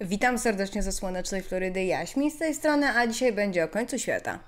Witam serdecznie ze słonecznej Florydy Jaśmi z tej strony, a dzisiaj będzie o końcu świata.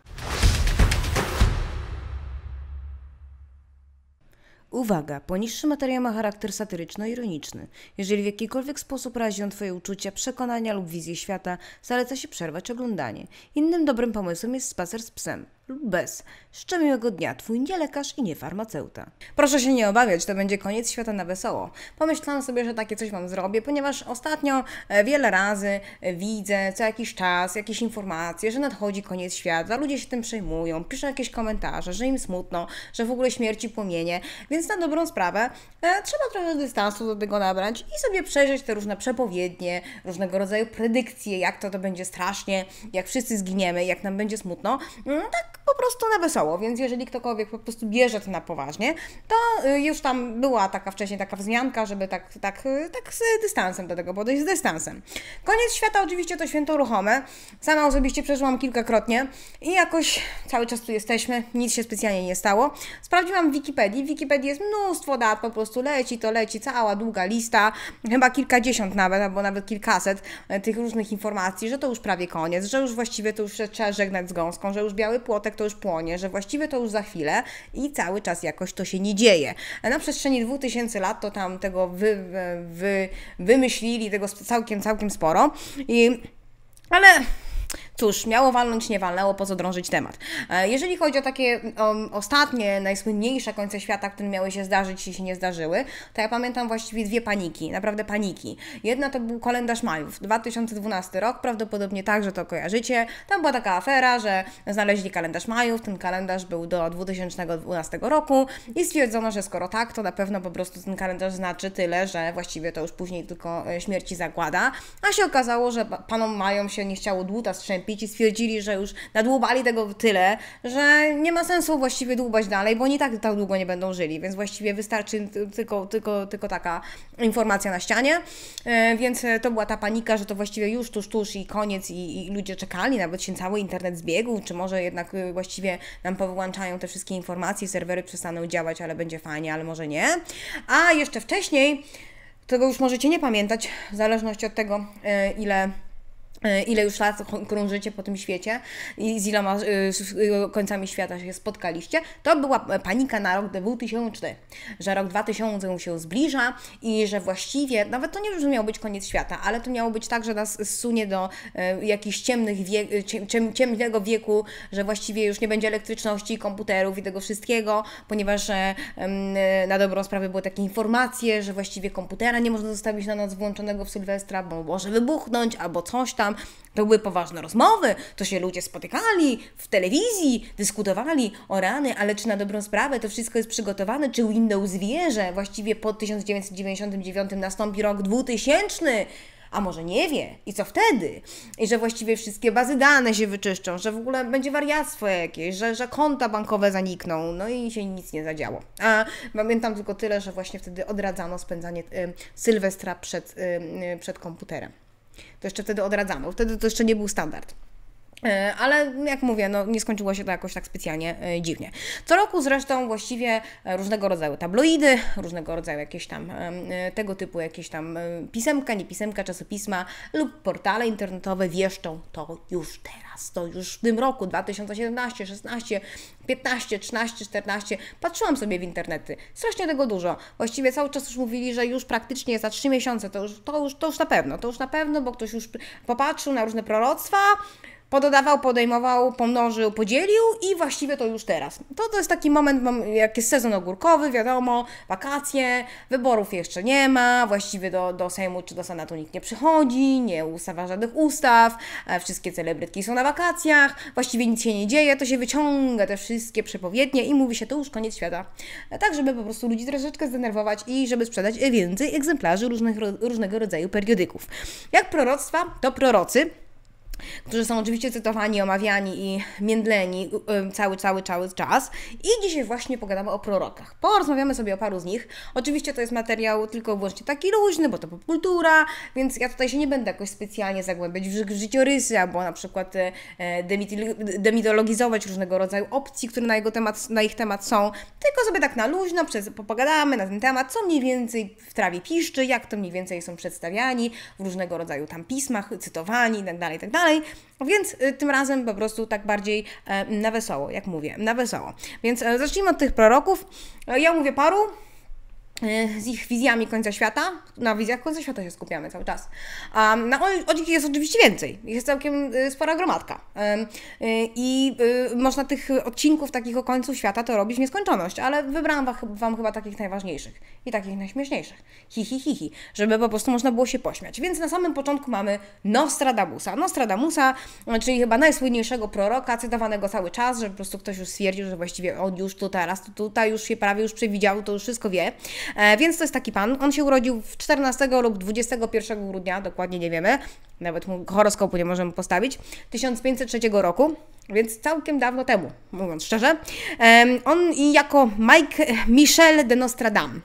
Uwaga! Poniższy materiał ma charakter satyryczno-ironiczny. Jeżeli w jakikolwiek sposób razi on Twoje uczucia, przekonania lub wizję świata, zaleca się przerwać oglądanie. Innym dobrym pomysłem jest spacer z psem lub bez. Życzę dnia, Twój nie lekarz i nie farmaceuta. Proszę się nie obawiać, to będzie koniec świata na wesoło. Pomyślałam sobie, że takie coś Wam zrobię, ponieważ ostatnio e, wiele razy e, widzę co jakiś czas jakieś informacje, że nadchodzi koniec świata, ludzie się tym przejmują, piszą jakieś komentarze, że im smutno, że w ogóle śmierci płomienie, więc na dobrą sprawę e, trzeba trochę dystansu do tego nabrać i sobie przejrzeć te różne przepowiednie, różnego rodzaju predykcje, jak to to będzie strasznie, jak wszyscy zginiemy, jak nam będzie smutno. No, tak po prostu na wesoło, więc jeżeli ktokolwiek po prostu bierze to na poważnie, to y, już tam była taka wcześniej taka wzmianka, żeby tak, tak, y, tak z dystansem do tego podejść, z dystansem. Koniec świata oczywiście to święto ruchome. Sama osobiście przeżyłam kilkakrotnie i jakoś cały czas tu jesteśmy, nic się specjalnie nie stało. Sprawdziłam w Wikipedii, w Wikipedii jest mnóstwo dat, po prostu leci to leci, cała długa lista, chyba kilkadziesiąt nawet, albo nawet kilkaset e, tych różnych informacji, że to już prawie koniec, że już właściwie to już trzeba żegnać z gąską, że już biały płotek to już płonie, że właściwie to już za chwilę i cały czas jakoś to się nie dzieje. na przestrzeni 2000 lat to tam tego wy, wy, wymyślili, tego całkiem, całkiem sporo. I, ale Cóż, miało walnąć, nie walnęło, po co drążyć temat. E, jeżeli chodzi o takie um, ostatnie, najsłynniejsze końce świata, które miały się zdarzyć, i się nie zdarzyły, to ja pamiętam właściwie dwie paniki, naprawdę paniki. Jedna to był kalendarz majów, 2012 rok, prawdopodobnie także to kojarzycie. Tam była taka afera, że znaleźli kalendarz majów, ten kalendarz był do 2012 roku i stwierdzono, że skoro tak, to na pewno po prostu ten kalendarz znaczy tyle, że właściwie to już później tylko e, śmierci zakłada. A się okazało, że panom mają się nie chciało dłuta strzępić i stwierdzili, że już nadłubali tego tyle, że nie ma sensu właściwie dłubać dalej, bo oni tak tak długo nie będą żyli, więc właściwie wystarczy tylko, tylko, tylko taka informacja na ścianie, e, więc to była ta panika, że to właściwie już tuż, tuż i koniec i, i ludzie czekali, nawet się cały internet zbiegł, czy może jednak y, właściwie nam powyłączają te wszystkie informacje, serwery przestaną działać, ale będzie fajnie, ale może nie. A jeszcze wcześniej, tego już możecie nie pamiętać, w zależności od tego, e, ile E, ile już lat krążycie po tym świecie i z iloma y, końcami świata się spotkaliście, to była panika na rok 2004, że rok 2000 się zbliża i że właściwie, nawet to nie już miał być koniec świata, ale to miało być tak, że nas zsunie do jakichś ciemnych wie, ciem, ciemnego wieku, że właściwie już nie będzie elektryczności, komputerów i tego wszystkiego, ponieważ na dobrą sprawę były takie informacje, że właściwie komputera nie można zostawić na noc włączonego w Sylwestra, bo może wybuchnąć albo coś tam, tam były poważne rozmowy, to się ludzie spotykali w telewizji, dyskutowali o rany, ale czy na dobrą sprawę to wszystko jest przygotowane, czy Windows wie, że właściwie po 1999 nastąpi rok 2000, a może nie wie i co wtedy? I że właściwie wszystkie bazy dane się wyczyszczą, że w ogóle będzie wariactwo jakieś, że, że konta bankowe zanikną, no i się nic nie zadziało. A pamiętam tylko tyle, że właśnie wtedy odradzano spędzanie y, Sylwestra przed, y, y przed komputerem. To jeszcze wtedy odradzano. Wtedy to jeszcze nie był standard. E, ale jak mówię, no, nie skończyło się to jakoś tak specjalnie e, dziwnie. Co roku zresztą właściwie e, różnego rodzaju tabloidy, różnego rodzaju jakieś tam tego typu jakieś tam pisemka, niepisemka, czasopisma lub portale internetowe wieszczą to już teraz, to już w tym roku 2017, 16, 15, 13, 14. Patrzyłam sobie w internety, strasznie tego dużo. Właściwie cały czas już mówili, że już praktycznie za 3 miesiące to już, to już, to już na pewno, to już na pewno, bo ktoś już popatrzył na różne proroctwa, Pododawał, podejmował, pomnożył, podzielił i właściwie to już teraz. To, to jest taki moment, jak jest sezon ogórkowy, wiadomo, wakacje, wyborów jeszcze nie ma, właściwie do, do Sejmu czy do Senatu nikt nie przychodzi, nie ustawa żadnych ustaw, e, wszystkie celebrytki są na wakacjach, właściwie nic się nie dzieje, to się wyciąga te wszystkie przepowiednie i mówi się, to już koniec świata. E, tak, żeby po prostu ludzi troszeczkę zdenerwować i żeby sprzedać więcej egzemplarzy różnych, różnego rodzaju periodyków. Jak proroctwa, to prorocy którzy są oczywiście cytowani, omawiani i międleni y, cały, cały, cały czas. I dzisiaj właśnie pogadamy o prorokach. Porozmawiamy sobie o paru z nich. Oczywiście to jest materiał tylko i wyłącznie taki luźny, bo to popkultura, więc ja tutaj się nie będę jakoś specjalnie zagłębiać w życiorysy, albo na przykład y, e, demitologizować różnego rodzaju opcji, które na, jego temat, na ich temat są, tylko sobie tak na luźno przez, pogadamy na ten temat, co mniej więcej w trawie piszczy, jak to mniej więcej są przedstawiani w różnego rodzaju tam pismach, cytowani itd., tak itd. Tak dalej. Więc y, tym razem po prostu tak bardziej e, na wesoło, jak mówię, na wesoło. Więc e, zacznijmy od tych proroków. E, ja mówię paru, Y, z ich wizjami końca świata. Na wizjach końca świata się skupiamy cały czas. Um, na no, o, jest oczywiście więcej. Jest całkiem y, spora gromadka. Y, I można tych odcinków takich o końcu świata to robić w nieskończoność, ale wybrałam Wam chyba takich najważniejszych i takich najśmieszniejszych. Hi, hi, hi, hi. Żeby po prostu można było się pośmiać. Więc na samym początku mamy Nostradamusa. Nostradamusa, czyli chyba najsłynniejszego proroka, cytowanego cały czas, że po prostu ktoś już stwierdził, że właściwie on już tu teraz, tutaj już się prawie już przewidział, to już wszystko wie. E, więc to jest taki pan. On się urodził w 14 lub 21 grudnia, dokładnie nie wiemy, nawet mu horoskopu nie możemy postawić, 1503 roku. Więc całkiem dawno temu, mówiąc szczerze. On jako Mike Michel de Nostradam.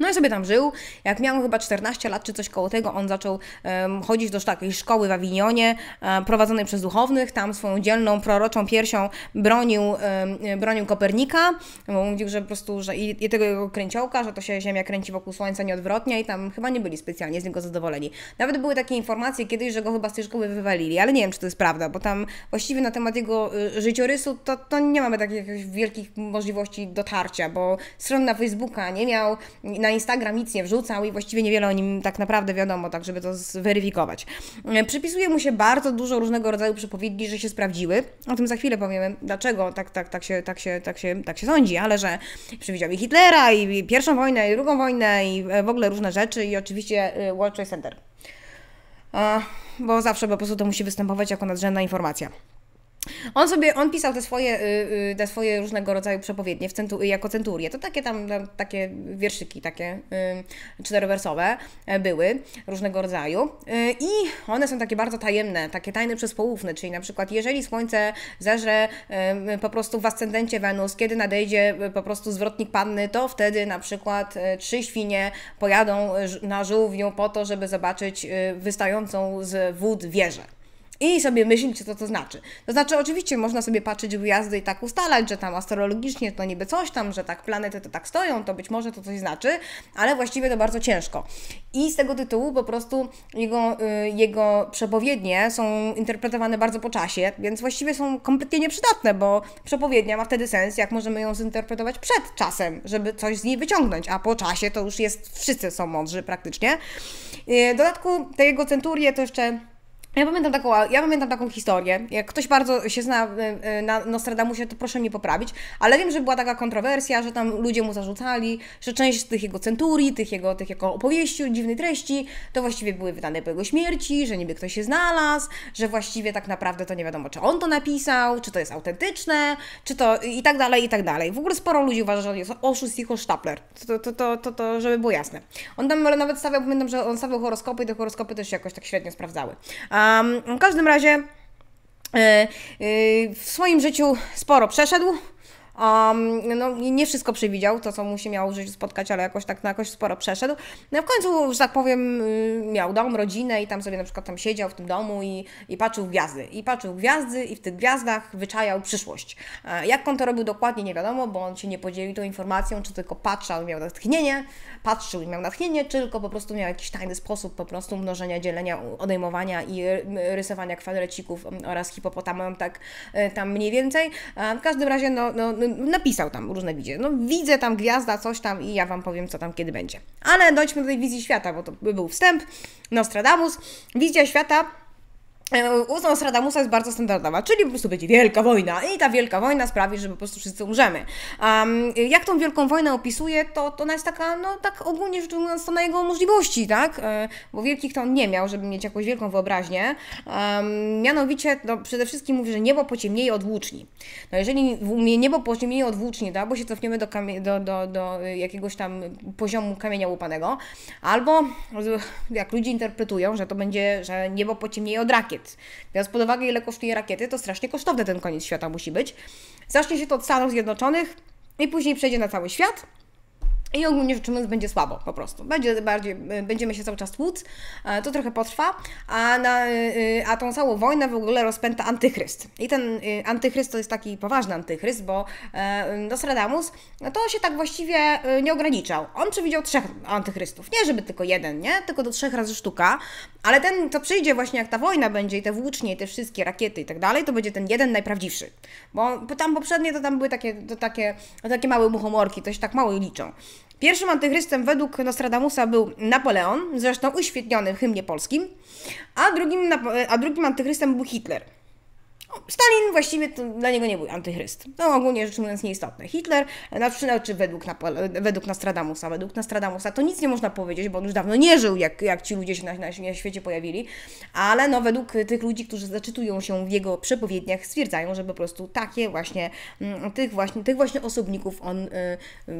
No i sobie tam żył. Jak miał chyba 14 lat czy coś koło tego, on zaczął um, chodzić do takiej szkoły w Awinionie, um, prowadzonej przez duchownych. Tam swoją dzielną, proroczą piersią bronił, um, bronił Kopernika. Mówił, że po prostu, że i, i tego jego kręciołka, że to się Ziemia kręci wokół Słońca nieodwrotnie i tam chyba nie byli specjalnie z niego zadowoleni. Nawet były takie informacje kiedyś, że go chyba z tej szkoły wywalili, ale nie wiem, czy to jest prawda, bo tam właściwie na temat jego y, życiorysu to, to nie mamy takich wielkich możliwości dotarcia, bo stron na Facebooka nie miał, na na Instagram nic nie wrzucał i właściwie niewiele o nim tak naprawdę wiadomo, tak żeby to zweryfikować. E, przypisuje mu się bardzo dużo różnego rodzaju przepowiedni, że się sprawdziły. O tym za chwilę powiemy, dlaczego tak, tak, tak, się, tak, się, tak, się, tak się sądzi, ale że przewidział i Hitlera, i pierwszą wojnę, i drugą wojnę, i e, w ogóle różne rzeczy, i oczywiście e, World Trade Center. Bo zawsze po prostu to musi występować jako nadrzędna informacja. On sobie, on pisał te swoje, y, y, te swoje różnego rodzaju przepowiednie w centu, jako centurię. To takie tam, takie wierszyki, takie y, czterowersowe e, były różnego rodzaju. I one są takie bardzo tajemne, takie tajne przez czyli na przykład jeżeli słońce zerze, po prostu w ascendencie Wenus, kiedy nadejdzie e, po prostu zwrotnik panny, to wtedy na przykład e, trzy świnie pojadą na żółwiu po to, żeby zobaczyć wystającą z wód wieżę. I sobie myślicie, co to znaczy. To znaczy, oczywiście można sobie patrzeć w gwiazdy i tak ustalać, że tam astrologicznie to niby coś tam, że tak planety to tak stoją, to być może to coś znaczy, ale właściwie to bardzo ciężko. I z tego tytułu po prostu jego, y, jego przepowiednie są interpretowane bardzo po czasie, więc właściwie są kompletnie nieprzydatne, bo przepowiednia ma wtedy sens, jak możemy ją zinterpretować przed czasem, żeby coś z niej wyciągnąć, a po czasie to już jest, wszyscy są mądrzy praktycznie. Y, w dodatku te jego centurie to jeszcze ja pamiętam, taką, ja pamiętam taką historię. Jak ktoś bardzo się zna y, y, na Nostradamusie, to proszę mnie poprawić, ale wiem, że była taka kontrowersja, że tam ludzie mu zarzucali, że część z tych jego centurii, tych jego, tych jego opowieści, dziwnej treści, to właściwie były wydane po jego śmierci, że niby ktoś się znalazł, że właściwie tak naprawdę to nie wiadomo, czy on to napisał, czy to jest autentyczne, czy to i tak dalej, i tak dalej. W ogóle sporo ludzi uważa, że on jest oszust i hosztapler. To, to, to, to, to, żeby było jasne. On tam nawet stawiał, pamiętam, że on stawiał horoskopy i te horoskopy też się jakoś tak świetnie sprawdzały. Um, w każdym razie e, e, w swoim życiu sporo przeszedł. Um, no, nie wszystko przewidział, to co mu się miało w życiu spotkać, ale jakoś tak na no, jakoś sporo przeszedł. No w końcu, że tak powiem, y, miał dom, rodzinę i tam sobie na przykład tam siedział w tym domu i, i patrzył w gwiazdy. I patrzył w gwiazdy i w tych gwiazdach wyczajał przyszłość. E, jak on to robił dokładnie, nie wiadomo, bo on się nie podzielił tą informacją, czy tylko patrzał miał natchnienie, patrzył i miał natchnienie, czy tylko po prostu miał jakiś tajny sposób po prostu mnożenia, dzielenia, odejmowania i rysowania kwadracików mm, oraz hipopotamem, tak e, tam mniej więcej. E, w każdym razie, no, no, no napisał tam różne wizje. No widzę tam gwiazda, coś tam i ja Wam powiem, co tam kiedy będzie. Ale dojdźmy do tej wizji świata, bo to by był wstęp. Nostradamus. Wizja świata E, uznał Sradamusa jest bardzo standardowa, czyli po prostu będzie wielka wojna i ta wielka wojna sprawi, że po prostu wszyscy umrzemy. Um, jak tą wielką wojnę opisuje, to, to ona jest taka, no tak ogólnie rzecz biorąc, to na jego możliwości, tak? E, bo wielkich to on nie miał, żeby mieć jakąś wielką wyobraźnię. Um, mianowicie, no przede wszystkim mówi, że niebo pociemnieje od włóczni. No jeżeli niebo pociemnieje od włóczni, to tak? albo się cofniemy do, do, do, do jakiegoś tam poziomu kamienia łupanego, albo jak ludzie interpretują, że to będzie, że niebo pociemnieje od rakiet rakiet. Biorąc pod uwagę, ile kosztuje rakiety, to strasznie kosztowny ten koniec świata musi być. Zacznie się to od Stanów Zjednoczonych i później przejdzie na cały świat. I ogólnie rzecz biorąc będzie słabo po prostu. Będzie bardziej, y, będziemy się cały czas tłuc, e, to trochę potrwa, a, na, y, y, a tą całą wojnę w ogóle rozpęta antychryst. I ten antychryst to jest taki poważny antychryst, bo e, Nostradamus no to się tak właściwie nie ograniczał. On przewidział trzech antychrystów. Nie żeby tylko jeden, nie? Tylko do trzech razy sztuka, ale ten, co przyjdzie właśnie jak ta wojna będzie i te włócznie i te wszystkie rakiety i tak dalej, to będzie ten jeden najprawdziwszy. Bo tam poprzednie to tam były takie, to takie, to takie małe muchomorki, to się tak mało liczą. Pierwszym antychrystem według Nostradamusa był Napoleon, zresztą uświetniony w hymnie polskim, a drugim, a drugim antychrystem był Hitler. Stalin właściwie dla niego nie był antychryst. No ogólnie rzecz mówiąc nieistotne. Hitler, na przykład, czy według, na według Nostradamusa, według Nostradamusa to nic nie można powiedzieć, bo on już dawno nie żył, jak, jak ci ludzie się na, na świecie pojawili, ale no według tych ludzi, którzy zaczytują się w jego przepowiedniach, stwierdzają, że po prostu takie właśnie, mm, tych właśnie, tych właśnie osobników on y,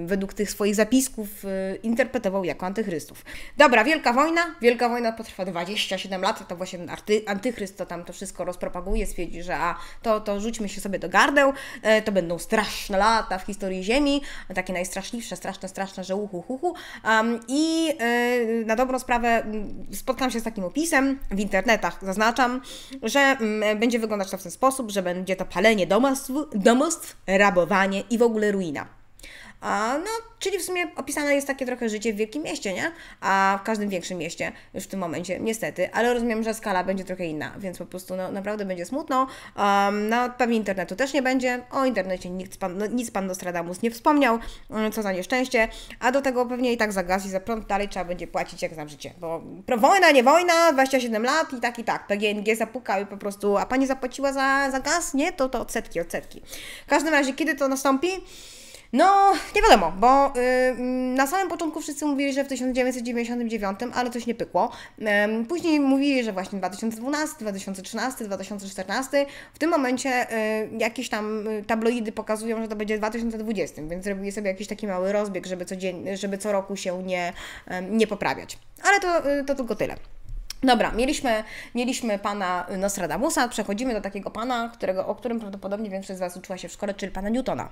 według tych swoich zapisków y, interpretował jako antychrystów. Dobra, Wielka Wojna, Wielka Wojna potrwa 27 lat, to właśnie anty, antychryst to tam to wszystko rozpropaguje, stwierdzi, że że a to, to rzućmy się sobie do gardeł, e, to będą straszne lata w historii Ziemi, takie najstraszliwsze, straszne, straszne, że uhu, uhu. Um, I e, na dobrą sprawę spotkam się z takim opisem w internetach, zaznaczam, że będzie wyglądać to w ten sposób, że będzie to palenie domostw, domostw rabowanie i w ogóle ruina. A, no, czyli w sumie opisane jest takie trochę życie w wielkim mieście, nie? A w każdym większym mieście już w tym momencie, niestety. Ale rozumiem, że skala będzie trochę inna, więc po prostu no, naprawdę będzie smutno. Um, no, pewnie internetu też nie będzie. O internecie nikt pan, no, nic pan Nostradamus nie wspomniał, um, co za nieszczęście. A do tego pewnie i tak za gaz i za prąd dalej trzeba będzie płacić jak znam życie. Bo wojna, nie wojna, 27 lat i tak i tak. PGNG zapukał i po prostu, a pani zapłaciła za, za gaz? Nie? To to odsetki, odsetki. W każdym razie, kiedy to nastąpi? No, nie wiadomo, bo y, na samym początku wszyscy mówili, że w 1999, ale coś nie pykło. później mówili, że właśnie 2012, 2013, 2014. W tym momencie y, jakieś tam y, tabloidy pokazują, że to będzie 2020, więc robili sobie jakiś taki mały rozbieg, żeby, dzień, żeby co roku się nie, nie poprawiać. Ale to, to tylko tyle. Dobra, mieliśmy, mieliśmy pana Nostradamusa, przechodzimy do takiego pana, którego, o którym prawdopodobnie większość z Was uczyła się w szkole, czyli pana Newtona.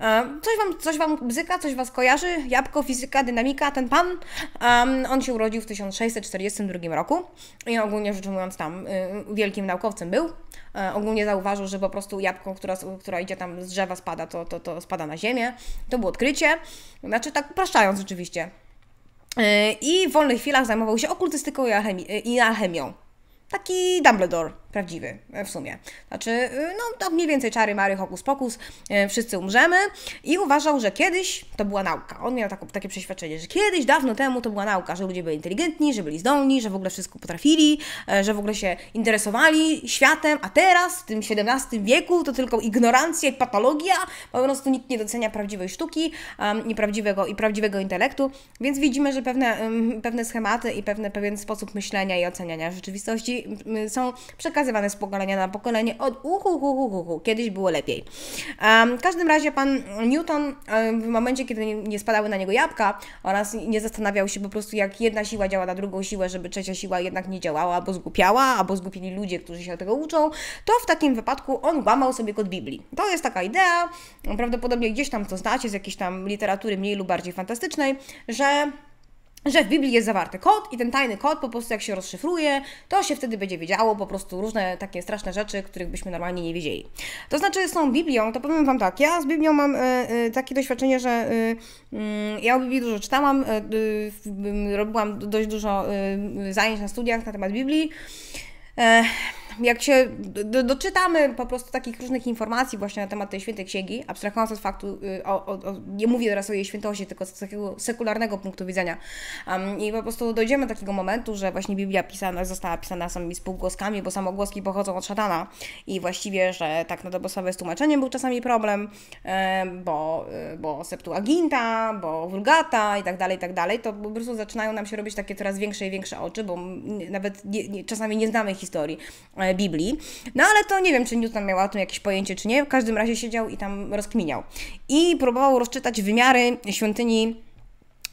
E, coś wam, coś wam bzyka, coś was kojarzy? Jabłko, fizyka, dynamika, ten pan. Um, on się urodził w 1642 roku i ogólnie rzecz ujmując tam y, wielkim naukowcem był. E, ogólnie zauważył, że po prostu jabłko, która, która idzie tam z drzewa spada, to, to, to spada na ziemię. To było odkrycie. Znaczy tak upraszczając oczywiście. E, I w wolnych chwilach zajmował się okultystyką i, alchemi i alchemią. Taki Dumbledore prawdziwy e, w sumie. Znaczy, e, no to mniej więcej czary, mary, hokus pokus, e, wszyscy umrzemy i uważał, że kiedyś to była nauka. On miał taką, takie przeświadczenie, że kiedyś, dawno temu to była nauka, że ludzie byli inteligentni, że byli zdolni, że w ogóle wszystko potrafili, że w ogóle się interesowali światem, a teraz w tym XVII wieku to tylko ignorancja i patologia, po prostu nikt nie docenia prawdziwej sztuki um, i, prawdziwego, i prawdziwego intelektu, więc widzimy, że pewne, um, pewne schematy i pewne, pewien sposób myślenia i oceniania rzeczywistości są przekazywane przekazywane z pokolenia na pokolenie od uhu, uhu, uhu, kiedyś było lepiej. Um, w każdym razie pan Newton w momencie, kiedy nie spadały na niego jabłka oraz nie zastanawiał się po prostu, jak jedna siła działa na drugą siłę, żeby trzecia siła jednak nie działała, albo zgłupiała, albo zgłupili ludzie, którzy się tego uczą, to w takim wypadku on łamał sobie kod Biblii. To jest taka idea, prawdopodobnie gdzieś tam to znacie z jakiejś tam literatury mniej lub bardziej fantastycznej, że że w Biblii jest zawarty kod i ten tajny kod po prostu jak się rozszyfruje, to się wtedy będzie wiedziało po prostu różne takie straszne rzeczy, których byśmy normalnie nie wiedzieli. To znaczy z tą Biblią, to powiem Wam tak, ja z Biblią mam e, e, takie doświadczenie, że e, mm, ja o Biblii dużo czytałam, robiłam dość dużo zajęć na studiach na temat Biblii jak się doczytamy po prostu takich różnych informacji właśnie na temat tej świętej księgi, abstrahując od faktu, y, o, o, o, nie mówię teraz o jej świętości, tylko z takiego sekularnego punktu widzenia. Um, I po prostu dojdziemy do takiego momentu, że właśnie Biblia pisana, została pisana samymi spółgłoskami, bo samogłoski pochodzą od szatana. I właściwie, że tak na dobrą z tłumaczeniem był czasami problem, e, bo, e, bo Septuaginta, bo Vulgata i tak dalej, i tak dalej, to po prostu zaczynają nam się robić takie coraz większe i większe oczy, bo nawet nie, nie, czasami nie znamy historii e, Biblii. No ale to nie wiem, czy Newton miał o tym jakieś pojęcie, czy nie. W każdym razie siedział i tam rozkminiał. I próbował rozczytać wymiary świątyni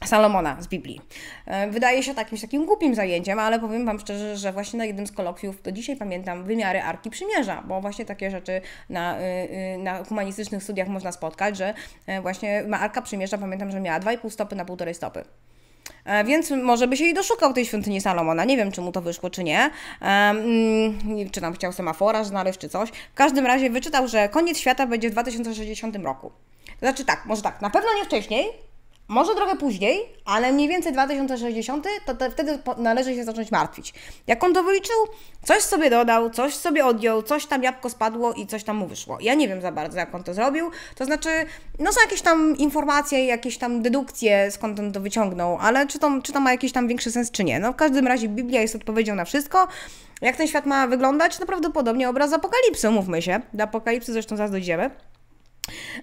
Salomona z Biblii. E, wydaje się takim, takim głupim zajęciem, ale powiem Wam szczerze, że właśnie na jednym z kolokwiów, do dzisiaj pamiętam, wymiary Arki Przymierza, bo właśnie takie rzeczy na, y, y, na humanistycznych studiach można spotkać, że e, właśnie Arka Przymierza, pamiętam, że miała 2,5 stopy na półtorej stopy. E, więc może by się i doszukał tej świątyni Salomona. Nie wiem, czy mu to wyszło, czy nie. Um, czy tam chciał semafora znaleźć, czy coś. W każdym razie wyczytał, że koniec świata będzie w 2060 roku. Znaczy tak, może tak, na pewno nie wcześniej, może trochę później, ale mniej więcej 2060, to te, wtedy należy się zacząć martwić. Jak on to wyliczył, coś sobie dodał, coś sobie odjął, coś tam jabłko spadło i coś tam mu wyszło. Ja nie wiem za bardzo, jak on to zrobił. To znaczy, no są jakieś tam informacje, jakieś tam dedukcje, skąd on to wyciągnął, ale czy to, czy to ma jakiś tam większy sens, czy nie. No w każdym razie Biblia jest odpowiedzią na wszystko. Jak ten świat ma wyglądać? No prawdopodobnie obraz apokalipsy, mówmy się. Do apokalipsy zresztą zaraz dojdziemy.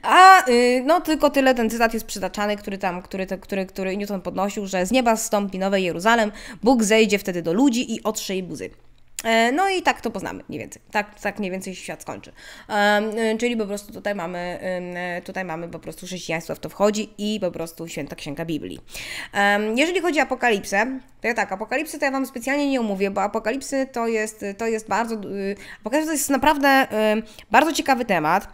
A y, no tylko tyle, ten cytat jest przytaczany, który tam, który, który, który Newton podnosił, że z nieba zstąpi nowe Jeruzalem, Bóg zejdzie wtedy do ludzi i otrze jej buzy. E, no i tak to poznamy mniej więcej. Tak, tak mniej więcej świat skończy. Um, czyli po prostu tutaj mamy, um, tutaj mamy po prostu chrześcijaństwo w to wchodzi i po prostu święta księga Biblii. Um, jeżeli chodzi o apokalipsę, to ja tak, apokalipsy to ja Wam specjalnie nie omówię, bo apokalipsy to jest, to jest bardzo, apokalipsy to jest naprawdę bardzo ciekawy temat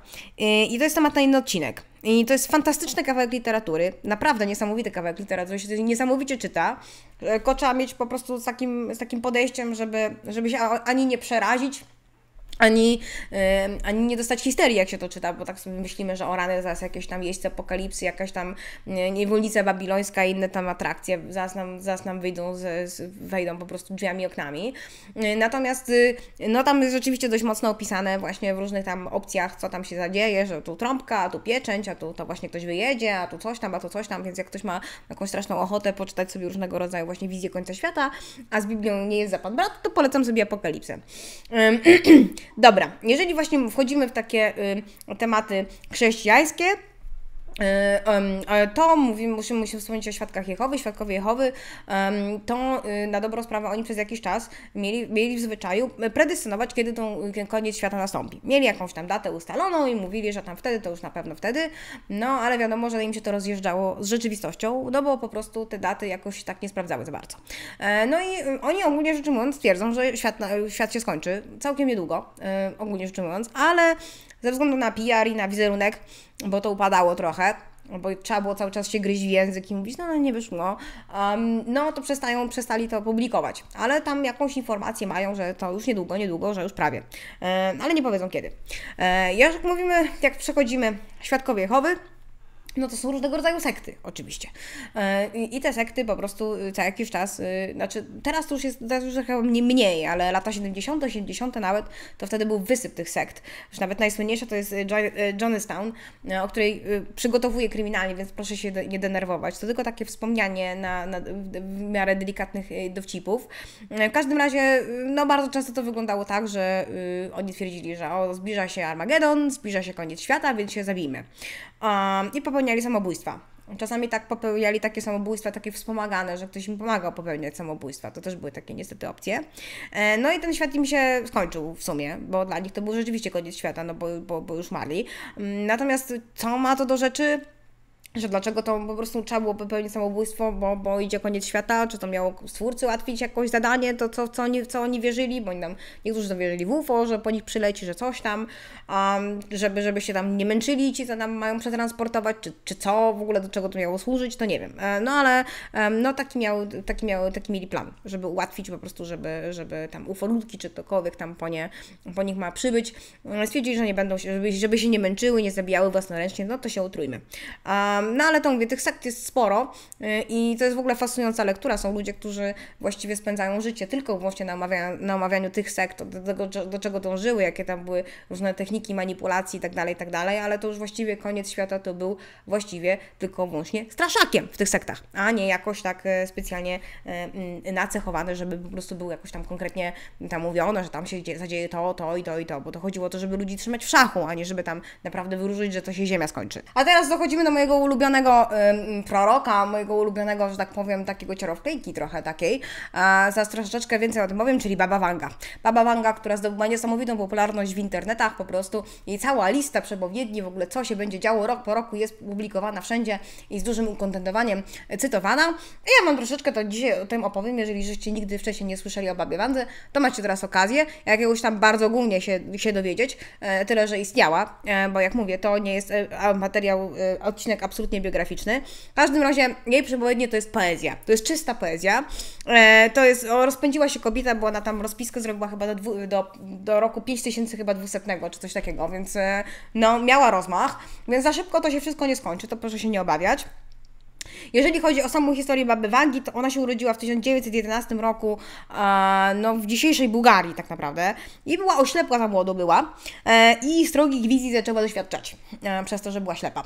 i to jest temat na inny odcinek. I to jest fantastyczny kawałek literatury, naprawdę niesamowity kawałek literatury, się niesamowicie czyta. Tylko e, trzeba mieć po prostu z takim, z takim podejściem, żeby, żeby się ani nie przerazić, ani, ani nie dostać histerii, jak się to czyta, bo tak sobie myślimy, że o rany, zaraz jakieś tam jeźdźce apokalipsy, jakaś tam niewolnica babilońska i inne tam atrakcje, zaraz nam, zaraz nam wyjdą, z, z, wejdą po prostu drzwiami, oknami. E, natomiast y, no tam jest rzeczywiście dość mocno opisane właśnie w różnych tam opcjach, co tam się zadzieje, że tu trąbka, a tu pieczęć, a tu to właśnie ktoś wyjedzie, a tu coś tam, a tu coś tam, więc jak ktoś ma jakąś straszną ochotę poczytać sobie różnego rodzaju właśnie wizję końca świata, a z Biblią nie jest zapad brat, to polecam sobie apokalipsę. Dobra, jeżeli właśnie wchodzimy w takie y, tematy chrześcijańskie, E, to mówimy, musimy, musimy wspomnieć o świadkach Jehowy. Świadkowie Jehowy to y, na dobrą sprawę oni przez jakiś czas mieli, mieli w zwyczaju e, predestynować, kiedy ten koniec świata nastąpi. Mieli jakąś tam datę ustaloną i mówili, że tam wtedy to już na pewno wtedy, no ale wiadomo, że im się to rozjeżdżało z rzeczywistością, no bo po prostu te daty jakoś tak nie sprawdzały za bardzo. E, no i y, oni ogólnie rzecz ujmując twierdzą, że świat, y, świat się skończy całkiem niedługo, ogólnie rzecz ujmując, ale ze względu na PR i na wizerunek, bo to upadało trochę bo trzeba było cały czas się gryźć w język i mówić, no, no nie wyszło, um, no to przestają, przestali to publikować. Ale tam jakąś informację mają, że to już niedługo, niedługo, że już prawie. E, ale nie powiedzą kiedy. E, jak mówimy, jak przechodzimy Świadkowie Jehowy, no to są różnego rodzaju sekty, oczywiście. E, I te sekty po prostu y, co jakiś czas, y, znaczy teraz to już jest teraz już trochę mniej, ale lata 70., 80. nawet, to wtedy był wysyp tych sekt. Już nawet najsłynniejsza to jest y, Jonestown, o której przygotowuję kryminalnie, więc proszę się nie denerwować. To tylko takie wspomnianie na, na, w miarę delikatnych dowcipów. E, w każdym razie, no bardzo często to wyglądało tak, że oni twierdzili, że o, zbliża się Armagedon, zbliża się koniec świata, więc się zabijmy um, i popełniali samobójstwa. Czasami tak popełniali takie samobójstwa, takie wspomagane, że ktoś im pomagał popełniać samobójstwa. To też były takie niestety opcje. E, no i ten świat im się skończył w sumie, bo dla nich to był rzeczywiście koniec świata, no bo, bo, bo już mali. Mm, natomiast co ma to do rzeczy? że dlaczego to po prostu trzeba było popełnić samobójstwo, bo, bo idzie koniec świata, czy to miało stwórcy ułatwić jakoś zadanie, to co, co, oni, co oni wierzyli, bo oni tam, niektórzy to wierzyli w UFO, że po nich przyleci, że coś tam, um, żeby, żeby się tam nie męczyli ci, co tam mają przetransportować, czy, czy co, w ogóle do czego to miało służyć, to nie wiem. E, no ale no, taki, miał, taki, miał, taki mieli plan, żeby ułatwić po prostu, żeby, żeby tam ludki czy ktokolwiek tam po, nie, po nich ma przybyć. E, stwierdzili, że nie będą, żeby, żeby się nie męczyły, nie zabijały własnoręcznie, no to się utrujmy. Um, no ale to mówię, tych sekt jest sporo y, i to jest w ogóle fascynująca lektura. Są ludzie, którzy właściwie spędzają życie tylko właśnie na, omawia, na omawianiu tych sekt, do tego, do czego dążyły, jakie tam były różne techniki manipulacji itd., tak itd., tak ale to już właściwie koniec świata to był właściwie tylko wyłącznie straszakiem w tych sektach, a nie jakoś tak e, specjalnie e, mm, nacechowany, żeby po prostu był jakoś tam konkretnie tam mówione, że tam się zadzieje to, to i to i to, bo to chodziło o to, żeby ludzi trzymać w szachu, a nie żeby tam naprawdę wyróżnić że to się ziemia skończy. A teraz dochodzimy do mojego ulubionego ym, proroka, mojego ulubionego, że tak powiem, takiego cierowklejki trochę takiej. E, zaraz troszeczkę więcej o tym powiem, czyli Baba Wanga. Baba Wanga, która zdobyła niesamowitą popularność w internetach po prostu i cała lista przepowiedni, w ogóle co się będzie działo rok po roku jest publikowana wszędzie i z dużym ukontentowaniem cytowana. I ja mam troszeczkę to dzisiaj o tym opowiem, jeżeli żeście nigdy wcześniej nie słyszeli o Babie Wandze, to macie teraz okazję jakiegoś tam bardzo ogólnie się, się dowiedzieć, e, tyle, że istniała, e, bo jak mówię, to nie jest e, materiał, e, odcinek absolutny, absolutnie biograficzny. W każdym razie jej przepowiednie to jest poezja. To jest czysta poezja. E, to jest, o, rozpędziła się kobieta, bo ona tam rozpiskę zrobiła chyba do, dwu, do, do roku 5000 chyba 200 czy coś takiego, więc e, no miała rozmach, więc za szybko to się wszystko nie skończy, to proszę się nie obawiać. Jeżeli chodzi o samą historię Baby Wagi, to ona się urodziła w 1911 roku e, no, w dzisiejszej Bułgarii tak naprawdę i była oślepła, za młodo była e, i strogich wizji zaczęła doświadczać e, przez to, że była ślepa.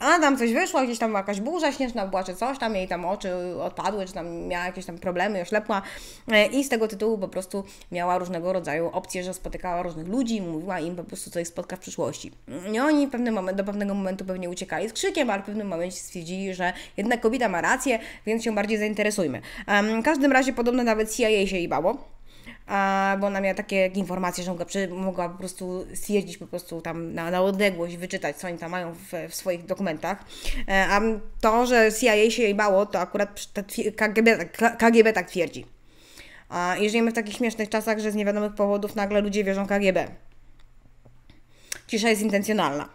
A tam coś wyszło, gdzieś tam jakaś burza śnieżna była czy coś, tam jej tam oczy odpadły, czy tam miała jakieś tam problemy, oślepła i z tego tytułu po prostu miała różnego rodzaju opcje, że spotykała różnych ludzi mówiła im po prostu, co ich spotka w przyszłości. No I oni pewny moment, do pewnego momentu pewnie uciekali z krzykiem, ale w pewnym momencie stwierdzili, że że jednak kobieta ma rację, więc się bardziej zainteresujmy. w każdym razie podobno nawet CIA się jej bało a, bo ona miała takie informacje, że mogła, przy, mogła po prostu stwierdzić po prostu tam na, na odległość, wyczytać, co oni tam mają w, w swoich dokumentach. E, a to, że CIA się jej bało, to akurat KGB, KGB tak twierdzi. A, I żyjemy w takich śmiesznych czasach, że z niewiadomych powodów nagle ludzie wierzą KGB. Cisza jest intencjonalna.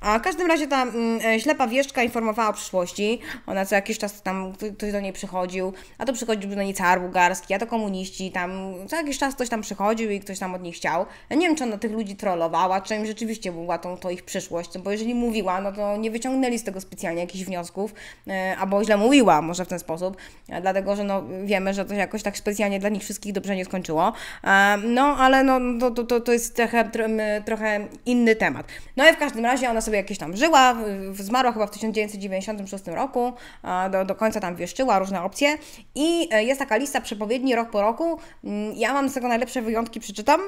A w każdym razie ta mm, e, ślepa wieszczka informowała o przyszłości. Ona co jakiś czas tam ktoś do niej przychodził, a to przychodził do niej car bułgarski, a to komuniści. Tam co jakiś czas ktoś tam przychodził i ktoś tam od nich chciał. Ja nie wiem, czy ona tych ludzi trollowała, czy im rzeczywiście była tą, to ich przyszłość, bo jeżeli mówiła, no to nie wyciągnęli z tego specjalnie jakichś wniosków, e, albo źle mówiła może w ten sposób, e, dlatego że no, wiemy, że to jakoś tak specjalnie dla nich wszystkich dobrze nie skończyło. no ale no, to, to, to jest trochę, trochę inny temat. No i w każdym razie razie ona sobie jakieś tam żyła, zmarła chyba w 1996 roku, do, do końca tam wieszczyła różne opcje i e, jest taka lista przepowiedni rok po roku. Mm, ja mam z tego najlepsze wyjątki, przeczytam,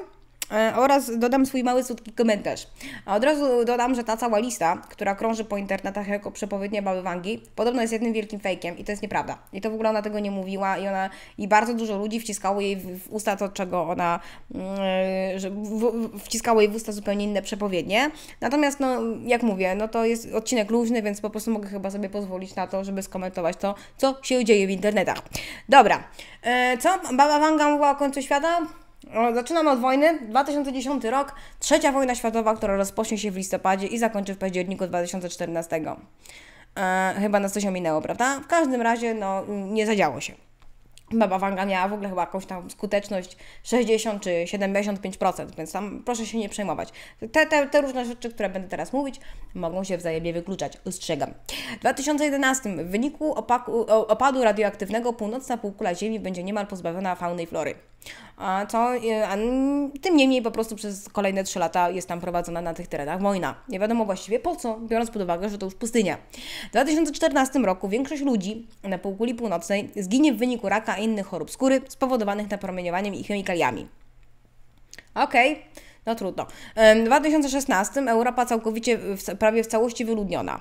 E, oraz dodam swój mały, słodki komentarz. A od razu dodam, że ta cała lista, która krąży po internetach jako przepowiednia baby Wangi, podobno jest jednym wielkim fejkiem i to jest nieprawda. I to w ogóle ona tego nie mówiła i ona i bardzo dużo ludzi wciskało jej w usta to, czego ona mm, e, że wciskało jej w usta zupełnie inne przepowiednie. Natomiast, no, jak mówię, no to jest odcinek luźny, więc po prostu mogę chyba sobie pozwolić na to, żeby skomentować to, co się dzieje w internetach. Dobra, e, co? Baba Wanga mówiła o końcu świata? Zaczynamy od wojny. 2010 rok, trzecia wojna światowa, która rozpocznie się w listopadzie i zakończy w październiku 2014. E, chyba nas coś ominęło, prawda? W każdym razie, no, nie zadziało się. Baba Wanga miała w ogóle chyba jakąś tam skuteczność 60 czy 75%, więc tam proszę się nie przejmować. Te, te, te różne rzeczy, które będę teraz mówić, mogą się wzajemnie wykluczać, ostrzegam. W 2011 w wyniku opaku, opadu radioaktywnego północna półkula Ziemi będzie niemal pozbawiona fauny i flory. A co, e, a tym niemniej po prostu przez kolejne 3 lata jest tam prowadzona na tych terenach wojna. Nie wiadomo właściwie po co, biorąc pod uwagę, że to już pustynia. W 2014 roku większość ludzi na półkuli północnej zginie w wyniku raka innych chorób skóry spowodowanych napromieniowaniem i chemikaliami. Okej. Okay. No trudno. W 2016 Europa całkowicie, prawie w całości wyludniona.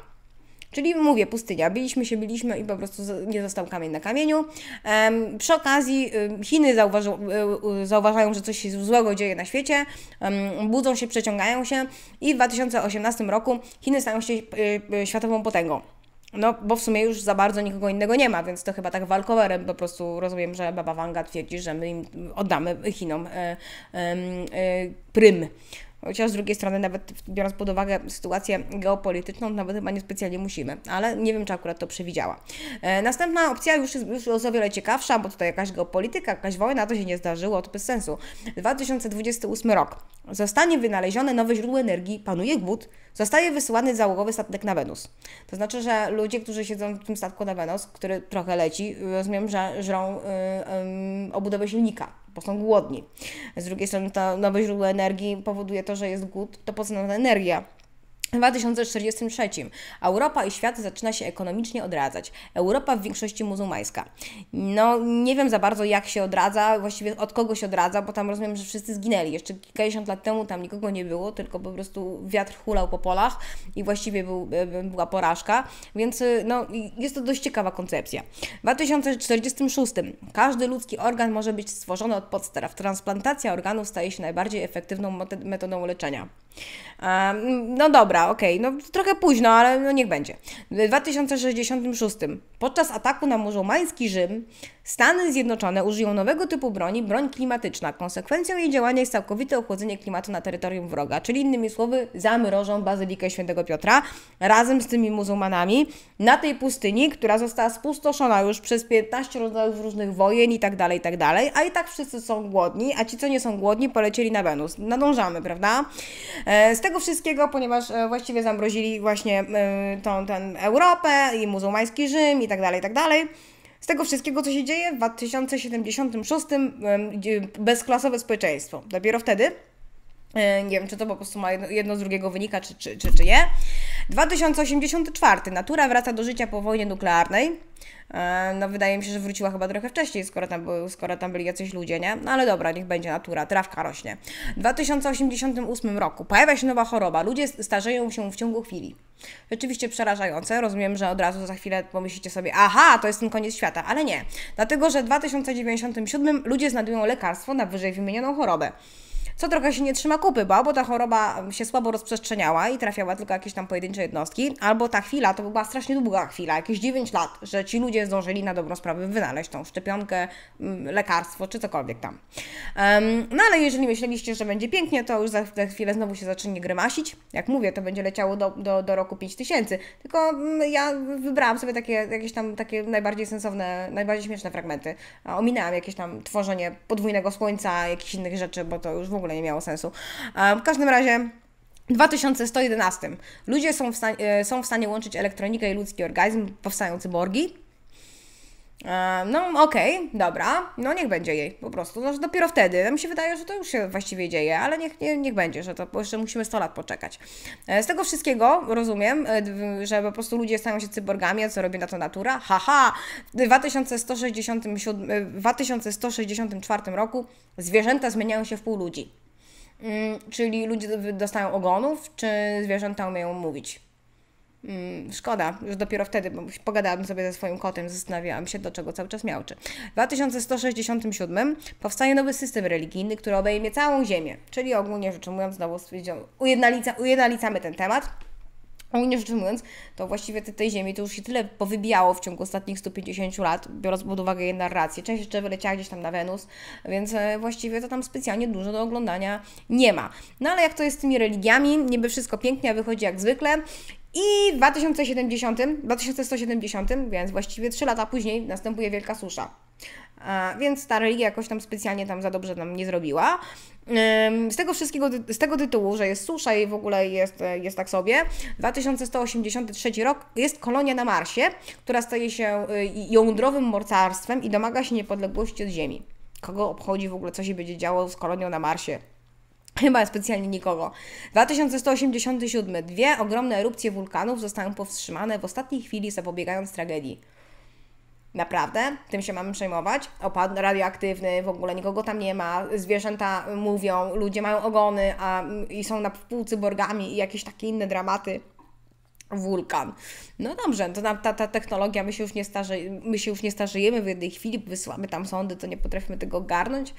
Czyli mówię, pustynia. Byliśmy się, byliśmy i po prostu nie został kamień na kamieniu. Um, przy okazji Chiny e, zauważają, że coś się złego dzieje na świecie, um, budzą się, przeciągają się i w 2018 roku Chiny stają się e, e, światową potęgą. No, bo w sumie już za bardzo nikogo innego nie ma, więc to chyba tak walkowerem po prostu rozumiem, że Baba Wanga twierdzi, że my im oddamy Chinom e, e, prym. Chociaż z drugiej strony, nawet biorąc pod uwagę sytuację geopolityczną, nawet chyba niespecjalnie musimy, ale nie wiem, czy akurat to przewidziała. E, następna opcja już jest już o wiele ciekawsza, bo tutaj jakaś geopolityka, jakaś wojna, to się nie zdarzyło, to bez sensu. 2028 rok. Zostanie wynalezione nowe źródło energii, panuje głód, zostaje wysyłany załogowy statek na Wenus. To znaczy, że ludzie, którzy siedzą w tym statku na Wenus, który trochę leci, rozumiem, że żrą y, y, obudowę silnika bo są głodni. Z drugiej strony to nowe źródło energii powoduje to, że jest głód, to po ta energia w 2043 Europa i świat zaczyna się ekonomicznie odradzać. Europa w większości muzułmańska. No, nie wiem za bardzo jak się odradza, właściwie od kogo się odradza, bo tam rozumiem, że wszyscy zginęli. Jeszcze kilkadziesiąt lat temu tam nikogo nie było, tylko po prostu wiatr hulał po polach i właściwie był, e, e, była porażka, więc e, no, jest to dość ciekawa koncepcja. W 2046 każdy ludzki organ może być stworzony od podstaw. Transplantacja organów staje się najbardziej efektywną metodą leczenia. No dobra, okej, okay. no trochę późno, ale no niech będzie. W 2066 podczas ataku na muzułmański Rzym Stany Zjednoczone użyją nowego typu broni, broń klimatyczna. Konsekwencją jej działania jest całkowite ochłodzenie klimatu na terytorium wroga, czyli innymi słowy zamrożą Bazylikę Świętego Piotra razem z tymi muzułmanami na tej pustyni, która została spustoszona już przez 15 rodzajów różnych wojen i tak dalej, i tak dalej, a i tak wszyscy są głodni, a ci co nie są głodni polecieli na Wenus. Nadążamy, prawda? E, z tego wszystkiego, ponieważ e, właściwie zamrozili właśnie e, tą, Europę i muzułmański Rzym i tak dalej, i tak dalej. Z tego wszystkiego, co się dzieje w 2076 bezklasowe społeczeństwo. Dopiero wtedy nie wiem, czy to po prostu ma jedno, z drugiego wynika, czy, czy, czy, czy 2084. Natura wraca do życia po wojnie nuklearnej. E, no wydaje mi się, że wróciła chyba trochę wcześniej, skoro tam, był, skoro tam byli jacyś ludzie, nie? No ale dobra, niech będzie natura, trawka rośnie. W 2088 roku pojawia się nowa choroba, ludzie starzeją się w ciągu chwili. Rzeczywiście przerażające, rozumiem, że od razu za chwilę pomyślicie sobie, aha, to jest ten koniec świata, ale nie. Dlatego, że w 2097 ludzie znajdują lekarstwo na wyżej wymienioną chorobę co trochę się nie trzyma kupy, bo albo ta choroba się słabo rozprzestrzeniała i trafiała tylko jakieś tam pojedyncze jednostki, albo ta chwila to była strasznie długa chwila, jakieś 9 lat, że ci ludzie zdążyli na dobrą sprawę wynaleźć tą szczepionkę, mm, lekarstwo czy cokolwiek tam. Um, no ale jeżeli myśleliście, że będzie pięknie, to już za chwilę znowu się zacznie grymasić. Jak mówię, to będzie leciało do, do, do roku 5000. Tylko mm, ja wybrałam sobie takie jakieś tam takie najbardziej sensowne, najbardziej śmieszne fragmenty. Ominęłam jakieś tam tworzenie podwójnego słońca, jakichś innych rzeczy, bo to już w ogóle ogóle nie miało sensu. W każdym razie. 2111. Ludzie są w, stanie, są w stanie łączyć elektronikę i ludzki orgazm, powstają cyborgi no okej, okay, dobra, no niech będzie jej po prostu. Znaczy dopiero wtedy, no, mi się wydaje, że to już się właściwie dzieje, ale niech, nie, niech będzie, że to jeszcze musimy 100 lat poczekać. E, z tego wszystkiego rozumiem, e, że po prostu ludzie stają się cyborgami, a co robi na to natura? Haha! W 2164 roku zwierzęta zmieniają się w pół ludzi. Mm, czyli ludzie dostają ogonów, czy zwierzęta umieją mówić? Mm, szkoda, już dopiero wtedy bo pogadałam sobie ze swoim kotem, zastanawiałam się, do czego cały czas miałczy. W 2167 powstanie nowy system religijny, który obejmie całą Ziemię, czyli ogólnie rzecz ujmując, znowu ujednolica, ujednolicamy ten temat. Ogólnie rzecz ujmując, to właściwie tej ziemi to już się tyle powybijało w ciągu ostatnich 150 lat, biorąc pod uwagę jej narrację. Część jeszcze wyleciała gdzieś tam na Wenus, więc e, właściwie to tam specjalnie dużo do oglądania nie ma. No ale jak to jest z tymi religiami, niby wszystko pięknie, a wychodzi jak zwykle i w 2070, 2170, więc właściwie 3 lata później następuje wielka susza. Więc ta religia jakoś tam specjalnie tam za dobrze nam nie zrobiła. Z tego wszystkiego, z tego tytułu, że jest susza i w ogóle jest, e, jest tak sobie, 2183 rok jest kolonia na Marsie, która staje się y, jądrowym morcarstwem i domaga się niepodległości od Ziemi. Kogo obchodzi w ogóle, co się będzie działo z kolonią na Marsie? Chyba specjalnie nikogo. 2187. Dwie ogromne erupcje wulkanów zostały powstrzymane w ostatniej chwili, zapobiegając tragedii. Naprawdę? Tym się mamy przejmować? Opad radioaktywny, w ogóle nikogo tam nie ma, zwierzęta mówią, ludzie mają ogony a, i są na Borgami i jakieś takie inne dramaty. Wulkan. No dobrze, to ta, ta technologia, my się, już nie starze, my się już nie starzejemy w jednej chwili, wysyłamy tam sądy, to nie potrafimy tego ogarnąć.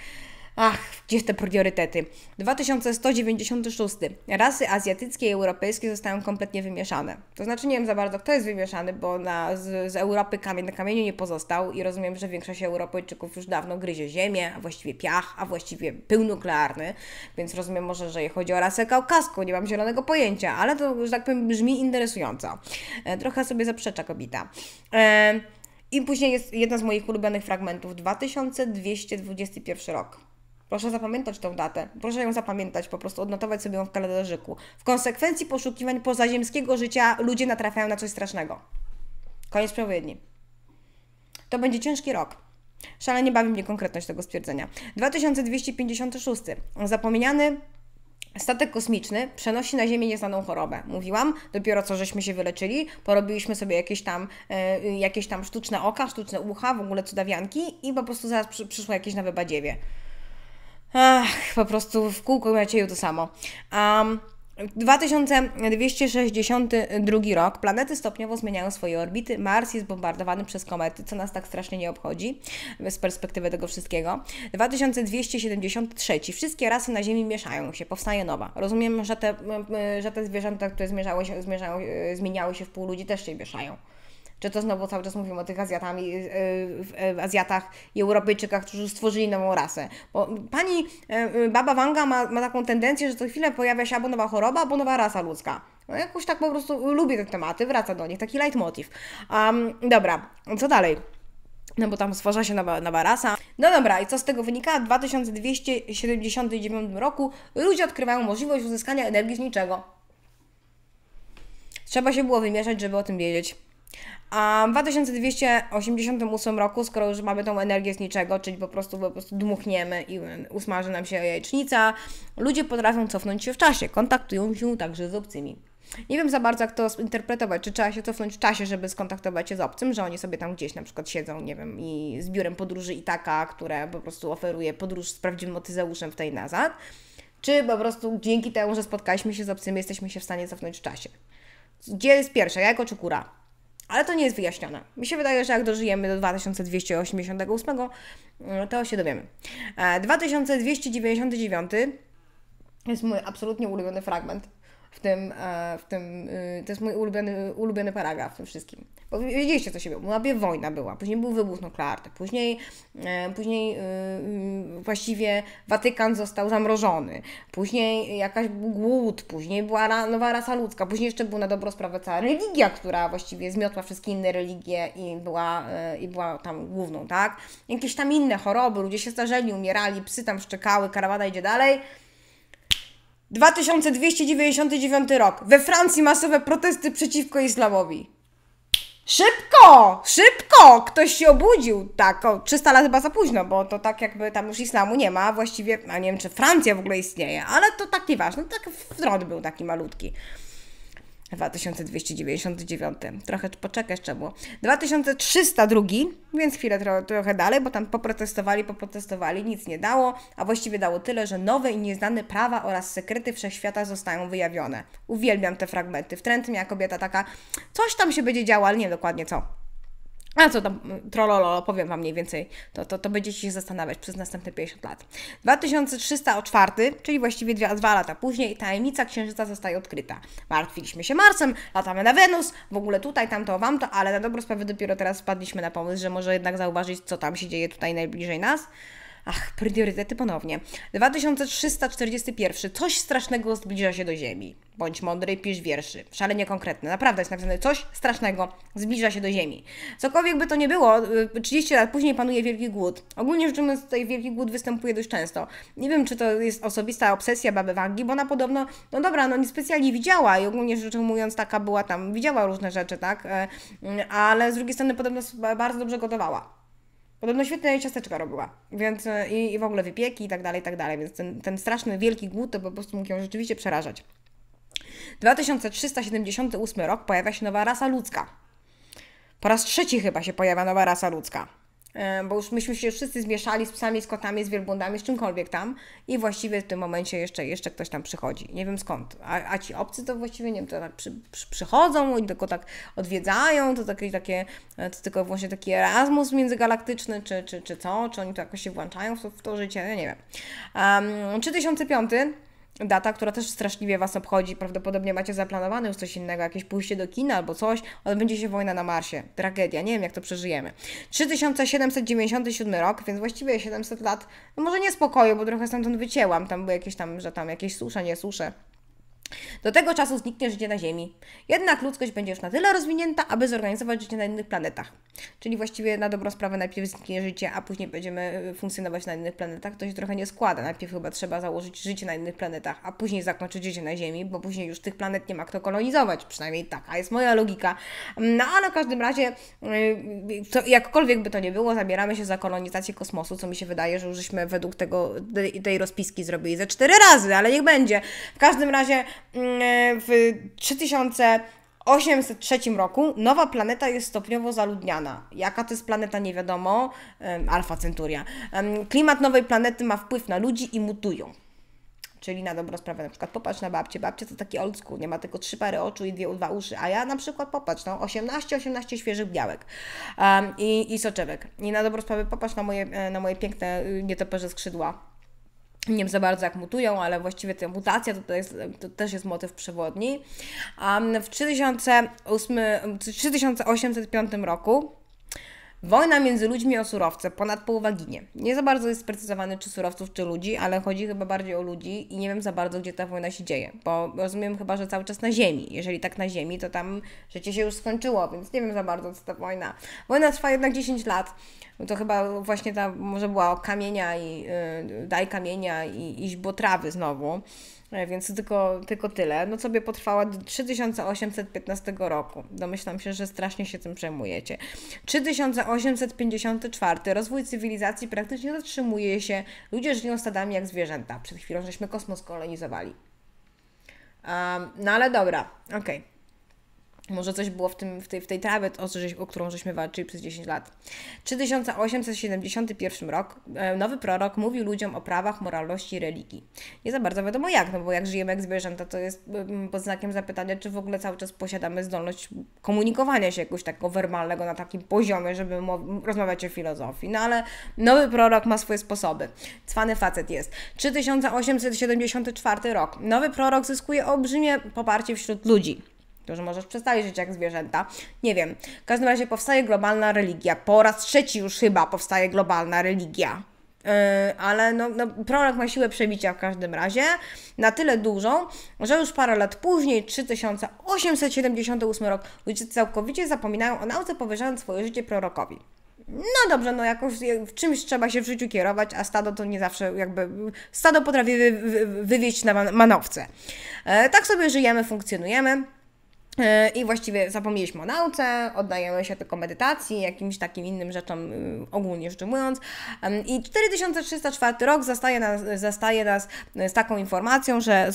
Ach, gdzie te priorytety. 2196. Rasy azjatyckie i europejskie zostają kompletnie wymieszane. To znaczy nie wiem za bardzo, kto jest wymieszany, bo na, z, z Europy kamień na kamieniu nie pozostał i rozumiem, że większość Europejczyków już dawno gryzie ziemię, a właściwie piach, a właściwie pył nuklearny, więc rozumiem może, że chodzi o rasę kaukaską, nie mam zielonego pojęcia, ale to, że tak powiem, brzmi interesująco. E, trochę sobie zaprzecza kobieta. E, i później jest jedna z moich ulubionych fragmentów, 2221 rok. Proszę zapamiętać tą datę. Proszę ją zapamiętać, po prostu odnotować sobie ją w kalendarzyku. W konsekwencji poszukiwań pozaziemskiego życia ludzie natrafiają na coś strasznego. Koniec przepowiedni. To będzie ciężki rok. Szalenie bawi mnie konkretność tego stwierdzenia. 2256. Zapomniany Statek kosmiczny przenosi na Ziemię nieznaną chorobę. Mówiłam, dopiero co żeśmy się wyleczyli, porobiliśmy sobie jakieś tam, e, jakieś tam sztuczne oka, sztuczne ucha, w ogóle cudawianki i po prostu zaraz przy, przyszło jakieś nowe badziewie. Ach, po prostu w kółko macie to samo. Um, 2262 rok. Planety stopniowo zmieniają swoje orbity. Mars jest bombardowany przez komety, co nas tak strasznie nie obchodzi z perspektywy tego wszystkiego. 2273. Wszystkie rasy na Ziemi mieszają się, powstaje nowa. Rozumiem, że te, że te zwierzęta, które zmierzały się, zmierzały, e, zmieniały się w pół ludzi, też się mieszają. Czy to znowu cały czas mówimy o tych Azjatami, yy, yy, Azjatach i Europejczykach, którzy stworzyli nową rasę. Bo pani yy, Baba Wanga ma, ma taką tendencję, że co chwilę pojawia się albo nowa choroba, albo nowa rasa ludzka. No jakoś tak po prostu lubię te tematy, wraca do nich, taki leitmotiv. Um, dobra, co dalej? no bo tam stwarza się nowa, nowa rasa. No dobra, i co z tego wynika? W 2279 roku ludzie odkrywają możliwość uzyskania energii z niczego. Trzeba się było wymieszać, żeby o tym wiedzieć. A w 2288 roku, skoro już mamy tą energię z niczego, czyli po prostu, po prostu dmuchniemy i usmaży nam się jajecznica, ludzie potrafią cofnąć się w czasie, kontaktują się także z obcymi. Nie wiem za bardzo, jak to interpretować. Czy trzeba się cofnąć w czasie, żeby skontaktować się z obcym, że oni sobie tam gdzieś na przykład siedzą, nie wiem, i z biurem podróży Itaka, które po prostu oferuje podróż z prawdziwym motyzeuszem w tej nazad, czy po prostu dzięki temu, że spotkaliśmy się z obcymi, jesteśmy się w stanie cofnąć w czasie. Gdzie jest pierwsza? jajko czy kura? Ale to nie jest wyjaśnione. Mi się wydaje, że jak dożyjemy do 2288, mm, to się dowiemy. 2299 e, jest mój absolutnie ulubiony fragment w tym, e, w tym y, to jest mój ulubiony, ulubiony paragraf w tym wszystkim. Bo wiedzieliście, co się było. Łapie wojna była, później był wybuch nuklearny, później, e, później y, y, właściwie Watykan został zamrożony, później jakaś był głód, później była nowa rasa ludzka, później jeszcze była na dobrą sprawę cała religia, która właściwie zmiotła wszystkie inne religie i była, e, i była tam główną, tak? Jakieś tam inne choroby, ludzie się starzeli, umierali, psy tam szczekały, karawana idzie dalej. 2299 rok. We Francji masowe protesty przeciwko islamowi. Szybko! Szybko! Ktoś się obudził. Tak, o 300 lat chyba za późno, bo to tak jakby tam już islamu nie ma. Właściwie, a nie wiem, czy Francja w ogóle istnieje, ale to tak nieważne. Tak wzrok był taki malutki. 2299, trochę poczekaj jeszcze było. 2302, więc chwilę tro, trochę dalej, bo tam poprotestowali, poprotestowali, nic nie dało, a właściwie dało tyle, że nowe i nieznane prawa oraz sekrety wszechświata zostają wyjawione. Uwielbiam te fragmenty. W trend miała kobieta taka, coś tam się będzie działo, ale nie dokładnie co. A co tam, mm, trololo, powiem Wam mniej więcej, to, to, to będziecie się zastanawiać przez następne 50 lat. 2304, czyli właściwie dwa, dwa lata później, tajemnica Księżyca zostaje odkryta. Martwiliśmy się Marsem, latamy na Wenus, w ogóle tutaj, tamto, wam to, ale na dobrą sprawę dopiero teraz wpadliśmy na pomysł, że może jednak zauważyć, co tam się dzieje tutaj najbliżej nas. Ach, priorytety ponownie. 2341. Coś strasznego zbliża się do Ziemi. Bądź mądry, pisz wierszy. Szalenie konkretne. Naprawdę jest napisane coś strasznego zbliża się do Ziemi. Cokolwiek by to nie było, 30 y, lat później panuje wielki głód. Ogólnie rzecz biorąc, tutaj wielki głód występuje dość często. Nie wiem, czy to jest osobista obsesja baby Wangi, bo ona podobno, no dobra, no niespecjalnie widziała i ogólnie rzecz ujmując, taka była tam, widziała różne rzeczy, tak? E, mm, ale z drugiej strony podobno bardzo dobrze gotowała. Podobno świetne ciasteczka robiła, więc e, i, i w ogóle wypieki i tak dalej, i tak dalej, więc ten, ten straszny wielki głód to po prostu mógł ją rzeczywiście przerażać. 2378 rok pojawia się nowa rasa ludzka. Po raz trzeci chyba się pojawia nowa rasa ludzka. E, bo już myśmy się wszyscy zmieszali z psami, z kotami, z wielbłądami, z czymkolwiek tam i właściwie w tym momencie jeszcze, jeszcze ktoś tam przychodzi, nie wiem skąd, a, a ci obcy to właściwie, nie wiem, to tak przy, przy, przychodzą i tylko tak odwiedzają, to takie, takie e, to tylko właśnie taki Erasmus międzygalaktyczny, czy, czy, czy co, czy oni to jakoś się włączają w to, w to życie, ja nie wiem. Um, 3005 data, która też straszliwie Was obchodzi. Prawdopodobnie macie zaplanowane już coś innego, jakieś pójście do kina albo coś. Odbędzie się wojna na Marsie. Tragedia, nie wiem jak to przeżyjemy. 3797 rok, więc właściwie 700 lat, no może nie spokoju, bo trochę stamtąd wycięłam. Tam były jakieś tam, że tam jakieś susze, nie susze. Do tego czasu zniknie życie na Ziemi. Jednak ludzkość będzie już na tyle rozwinięta, aby zorganizować życie na innych planetach. Czyli właściwie na dobrą sprawę najpierw zniknie życie, a później będziemy y, funkcjonować na innych planetach. To się trochę nie składa. Najpierw chyba trzeba założyć życie na innych planetach, a później zakończyć życie na Ziemi, bo później już tych planet nie ma kto kolonizować. Przynajmniej taka jest moja logika. No ale w każdym razie, y, to, jakkolwiek by to nie było, zabieramy się za kolonizację kosmosu, co mi się wydaje, że już żeśmy według tego, tej rozpiski zrobili ze cztery razy, ale niech będzie. W każdym razie Mm, w 3803 roku nowa planeta jest stopniowo zaludniana. Jaka to jest planeta, nie wiadomo. Alfa Centuria. Klimat nowej planety ma wpływ na ludzi i mutują. Czyli na dobrą sprawę, na przykład popatrz na babcię. Babcie to taki old school, nie ma tylko trzy pary oczu i dwie, dwa uszy. A ja na przykład popatrz, no 18, 18 świeżych białek um, i, i soczewek. I na dobrą sprawę popatrz na moje, e, na moje piękne y, nietoperze skrzydła nie wiem za bardzo jak mutują, ale właściwie ta mutacja to, to, jest, to też jest motyw przewodni. Um, w 3008, 3805 roku Wojna między ludźmi o surowce, ponad połowa ginie. Nie za bardzo jest sprecyzowane, czy surowców, czy ludzi, ale chodzi chyba bardziej o ludzi i nie wiem za bardzo, gdzie ta wojna się dzieje, bo rozumiem chyba, że cały czas na ziemi. Jeżeli tak na ziemi, to tam życie się już skończyło, więc nie wiem za bardzo, co ta wojna. Wojna trwa jednak 10 lat. To chyba właśnie ta może była o kamienia i yy, daj kamienia i bo trawy znowu e, więc tylko, tylko tyle. No sobie potrwała do 3815 roku. Domyślam się, że strasznie się tym przejmujecie. 3815 854 Rozwój cywilizacji praktycznie zatrzymuje się. Ludzie żyją stadami jak zwierzęta. Przed chwilą żeśmy kosmos kolonizowali. Um, no ale dobra, okej. Okay. Może coś było w, tym, w tej, w tej trawie, o, o którą żeśmy walczyli przez 10 lat. 3871 rok e, nowy prorok mówi ludziom o prawach, moralności i religii. Nie za bardzo wiadomo jak, no bo jak żyjemy jak zwierzęta, to jest e, pod znakiem zapytania, czy w ogóle cały czas posiadamy zdolność komunikowania się jakoś takiego werbalnego na takim poziomie, żeby rozmawiać o filozofii. No ale nowy prorok ma swoje sposoby. Cwany facet jest. 3874 rok. Nowy prorok zyskuje olbrzymie poparcie wśród ludzi. To, że możesz przestać żyć jak zwierzęta. Nie wiem. W każdym razie powstaje globalna religia. Po raz trzeci już chyba powstaje globalna religia. Yy, ale no, no, prorok ma siłę przebicia w każdym razie, na tyle dużą, że już parę lat później, 3878 rok, ludzie całkowicie zapominają o nauce, powierzając swoje życie prorokowi no dobrze, no jakoś w czymś trzeba się w życiu kierować, a stado to nie zawsze jakby, stado potrafi wy, wy, wywieźć na manowce. E, tak sobie żyjemy, funkcjonujemy. I właściwie zapomnieliśmy o nauce, oddajemy się tylko medytacji, jakimś takim innym rzeczom y, ogólnie rzecz ujmując. I 4304 rok zastaje nas, zastaje nas y, z taką informacją, że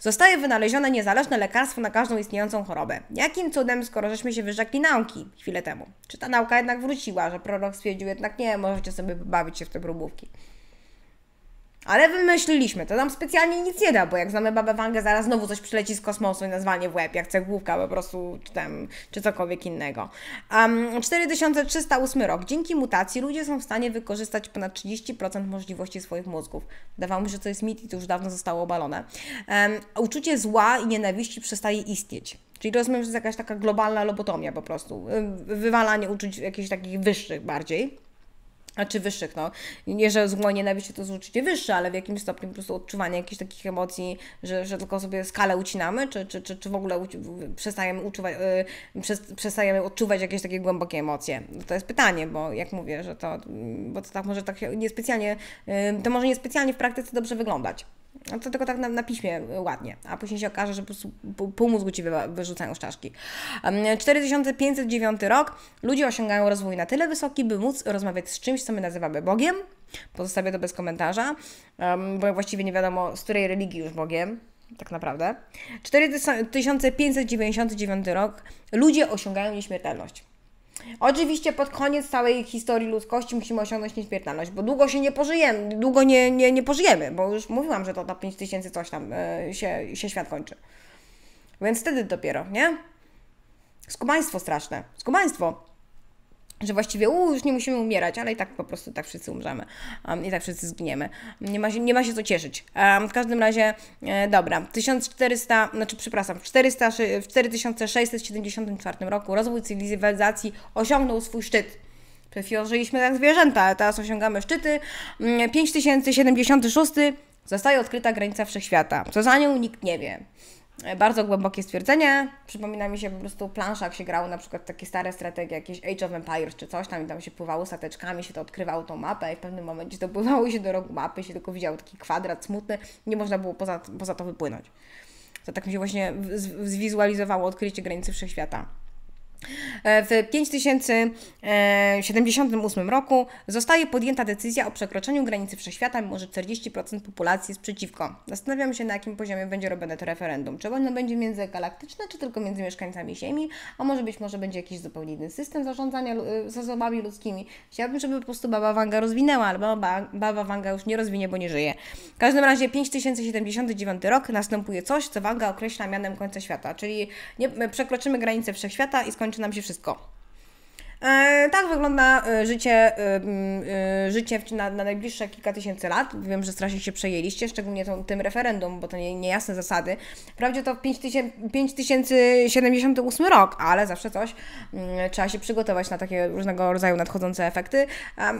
zostaje wynalezione niezależne lekarstwo na każdą istniejącą chorobę. Jakim cudem, skoro żeśmy się wyrzekli nauki chwilę temu? Czy ta nauka jednak wróciła, że prorok stwierdził jednak nie, możecie sobie bawić się w te próbówki? Ale wymyśliliśmy, to nam specjalnie nic nie da, bo jak znamy babę Wangę, zaraz znowu coś przyleci z kosmosu i nazwanie w łeb, jak cegłówka po prostu, czy tam, czy cokolwiek innego. Um, 4308 rok. Dzięki mutacji ludzie są w stanie wykorzystać ponad 30% możliwości swoich mózgów. Wydawało mi się, że to jest mit i to już dawno zostało obalone. Um, uczucie zła i nienawiści przestaje istnieć. Czyli rozumiem, że jest jakaś taka globalna lobotomia po prostu. Wywalanie uczuć jakichś takich wyższych bardziej a czy wyższych, no. Nie, że zło nienawiści to jest wyższe, ale w jakimś stopniu po prostu odczuwanie jakichś takich emocji, że, że tylko sobie skalę ucinamy, czy, czy, czy, czy w ogóle przestajemy, uczuwać, yy, przestajemy odczuwać jakieś takie głębokie emocje. No to jest pytanie, bo jak mówię, że to, mm, bo to tak może tak niespecjalnie, yy, to może niespecjalnie w praktyce dobrze wyglądać. No to tylko tak na, na, piśmie y, ładnie, a później się okaże, że po prostu pół mózgu ci wyrzucają z czaszki. 4509 rok. Ludzie osiągają rozwój na tyle wysoki, by móc rozmawiać z czymś, co my nazywamy Bogiem. Pozostawię to bez komentarza, bo właściwie nie wiadomo, z której religii już Bogiem tak naprawdę. 4599 rok ludzie osiągają nieśmiertelność. Oczywiście pod koniec całej historii ludzkości musimy osiągnąć nieśmiertelność, bo długo się nie pożyjemy, długo nie, nie, nie pożyjemy, bo już mówiłam, że to na 5000 coś tam yy, się, się świat kończy. Więc wtedy dopiero, nie? Skubaństwo straszne. Skubaństwo że właściwie u, już nie musimy umierać, ale i tak po prostu tak wszyscy umrzemy um, i tak wszyscy zginiemy. Nie ma się, nie ma się co cieszyć. Um, w każdym razie, e, dobra, 1400, znaczy przepraszam, w, 400, w 4674 roku rozwój cywilizacji osiągnął swój szczyt. Przed tak żyliśmy jak zwierzęta, teraz osiągamy szczyty. 5076 mm, zostaje odkryta granica wszechświata, co za nią nikt nie wie bardzo głębokie stwierdzenie. Przypomina mi się po prostu plansza, jak się grało na przykład takie stare strategie, jakieś Age of Empires czy coś tam i tam się pływało stateczkami, się to odkrywało tą mapę i w pewnym momencie zdobływało się do rogu mapy, się tylko widział taki kwadrat smutny, nie można było poza, poza to wypłynąć. To tak mi się właśnie zwizualizowało odkrycie granicy wszechświata. E, w 5078 e, roku zostaje podjęta decyzja o przekroczeniu granicy wszechświata, mimo że 40% populacji jest przeciwko. Zastanawiam się, na jakim poziomie będzie robione to referendum. Czy ono będzie międzygalaktyczne, czy tylko między mieszkańcami Ziemi, a może być może będzie jakiś zupełnie inny system zarządzania e, zasobami ludzkimi. Chciałabym, żeby po prostu Baba Wanga rozwinęła, albo Baba, Baba Wanga już nie rozwinie, bo nie żyje. W każdym razie 5079 rok następuje coś, co Wanga określa mianem końca świata, czyli nie, przekroczymy granicę wszechświata i skończymy kończy nam się wszystko. E, tak wygląda e, życie, e, życie na, na, najbliższe kilka tysięcy lat. Wiem, że strasznie się przejęliście, szczególnie tą, tym referendum, bo to nie, niejasne zasady. Wprawdzie to 5078 rok, ale zawsze coś trzeba się przygotować na takie różnego rodzaju nadchodzące efekty.